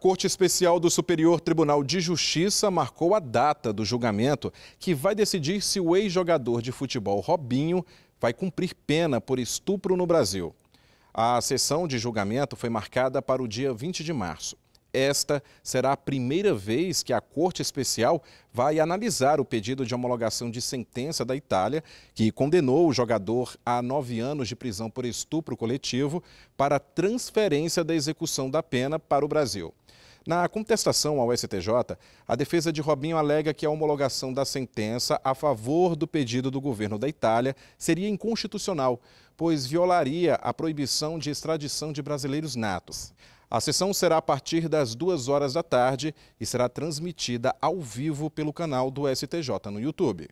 Corte Especial do Superior Tribunal de Justiça marcou a data do julgamento que vai decidir se o ex-jogador de futebol Robinho vai cumprir pena por estupro no Brasil. A sessão de julgamento foi marcada para o dia 20 de março. Esta será a primeira vez que a Corte Especial vai analisar o pedido de homologação de sentença da Itália, que condenou o jogador a nove anos de prisão por estupro coletivo, para transferência da execução da pena para o Brasil. Na contestação ao STJ, a defesa de Robinho alega que a homologação da sentença a favor do pedido do governo da Itália seria inconstitucional, pois violaria a proibição de extradição de brasileiros natos. A sessão será a partir das duas horas da tarde e será transmitida ao vivo pelo canal do STJ no YouTube.